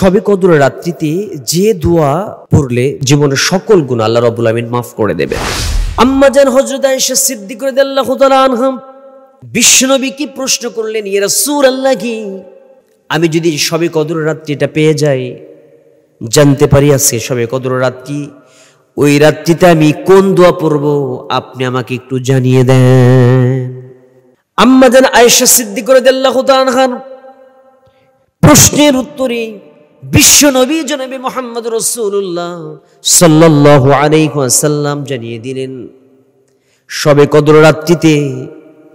সবে কদর রাত্রিতে যে দোয়া পড়লে জীবনের সকল গুণ আল্লাহ রবুল আমিন মাফ করে দেবে আম্মাজান হজরত আয়েশা সিদ্দিক রাদিয়াল্লাহু তাআলা আনহাম বিশ্বনবী কি প্রশ্ন করলেন সুর আল্লাহ কি আমি যদি সবে কদর রাত্রিটা পেয়ে যাই জানতে পারি আছে সবে কদর রাত্রি ওই রাত্রিতে আমি কোন দোয়া পড়ব আপনি আমাকে একটু জানিয়ে দেন আম্মাজান আয়েশা সিদ্দিক রাদিয়াল্লাহু তাআলা আনহাম প্রশ্নের উত্তরে বিশ্ব নবী জনাবি মোহাম্মদ রসুল্লাহ সাল্লাহ আলাইসাল্লাম জানিয়ে দিলেন সবে কদর রাত্রিতে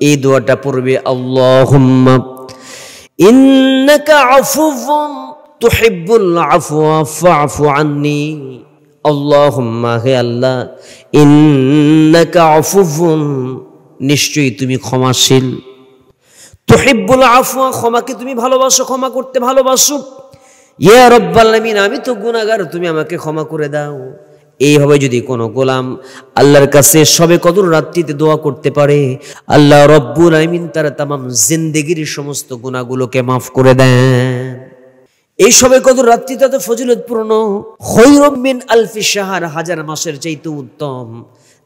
এই দোয়াটা পড়বে আল্লাহ ইন্নাকা আফুম তুহিব্বুল আফওয়া ফাফু আন্নি আল্লাহুম্মা হে আল্লাহ ইন্নাকা নিশ্চয়ই তুমি ক্ষমাশীল তুহিব্বুল আফওয়া ক্ষমাকে তুমি ভালোবাসো ক্ষমা করতে ভালোবাসো ইয়া রব্বাল্লামিন আমি তো গুণাগার তুমি আমাকে ক্ষমা করে দাও এইভাবে যদি কোনো গোলাম আল্লাহর কাছে সবে কদর রাত্রিতে দোয়া করতে পারে আল্লাহ রব্বুল আমিন তার তামাম জিন্দেগির সমস্ত গুণাগুলোকে মাফ করে দেন এই সবে কদর রাত্রিটা তো ফজিলতপূর্ণ হৈরমিন আলফি সাহার হাজার মাসের চাইতে উত্তম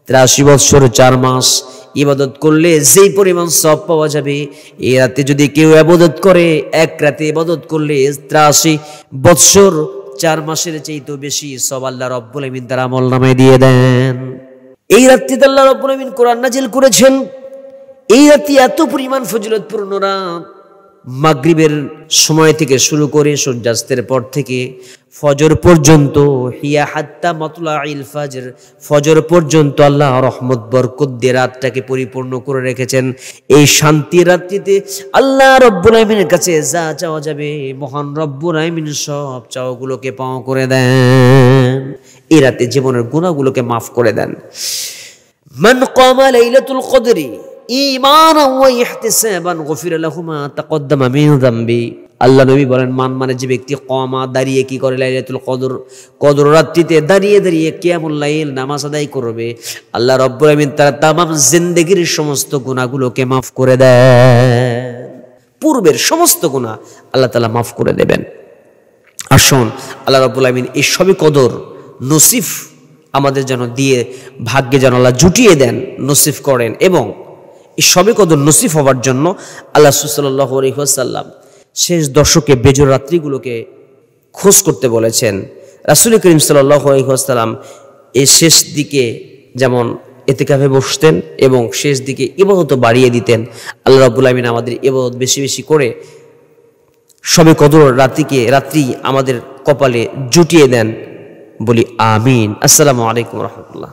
ত্রাশি বৎসর চার মাস ইবাদত করলে যেই পরিমাণ সব পাওয়া যাবে এই রাতে যদি কেউ এবাদত করে এক রাতে ইবাদত করলে ত্রাশি বৎসর চার মাসের চাইতেও বেশি সব আল্লাহ রব্বুল আমিন তার আমল নামে দিয়ে দেন এই রাত্রিতে আল্লাহ রব্বুল আমিন কোরআন নাজিল করেছেন এই রাত্রি এত পরিমাণ ফজিলতপূর্ণ না মাগরিবের সময় থেকে শুরু করে সূর্যাস্তের পর থেকে ফজর পর্যন্ত হিয়া হাত্তা মতলা ইল ফাজর ফজর পর্যন্ত আল্লাহ রহমত বরকত দিয়ে রাতটাকে পরিপূর্ণ করে রেখেছেন এই শান্তি রাত্রিতে আল্লাহ রব্বুল আহমিনের কাছে যা চাওয়া যাবে মহান রব্বুল আহমিন সব চাওয়াগুলোকে পাওয়া করে দেন এই রাতে জীবনের গুণাগুলোকে মাফ করে দেন মান কমা লাইলাতুল কদরি ইমানা ওয়া ইহতিসাবান গফির লাহুমা তাকদ্দামা মিন যামবি আল্লাহ নবী বলেন মান মানে যে ব্যক্তি কমা দাঁড়িয়ে কি করে লাইলাতুল কদর কদর রাত্রিতে দাঁড়িয়ে দাঁড়িয়ে কেমন লাইল নামাজ আদায় করবে আল্লাহ রব্বুল আমিন তার তামাম জিন্দেগির সমস্ত গুণাগুলোকে মাফ করে দেয় পূর্বের সমস্ত গুণা আল্লাহ তালা মাফ করে দেবেন আসুন আল্লাহ রব্বুল আমিন এই সবই কদর নসিফ আমাদের যেন দিয়ে ভাগ্যে যেন আল্লাহ জুটিয়ে দেন নসিফ করেন এবং এই সবে কদর নসিফ হওয়ার জন্য আল্লাহ সুসাল্লাহ আলহিহাসাল্লাম শেষ দশকে বেজর রাত্রিগুলোকে খোঁজ করতে বলেছেন রাসুল করিম সাল্লাম এ শেষ দিকে যেমন এতে এতেকাফে বসতেন এবং শেষ দিকে এবাদত বাড়িয়ে দিতেন আল্লাহ রাবুল আমিন আমাদের এবাদত বেশি বেশি করে সবে কদর রাত্রিকে রাত্রি আমাদের কপালে জুটিয়ে দেন বলি আমিন আসসালামু আলাইকুম রহমতুল্লাহ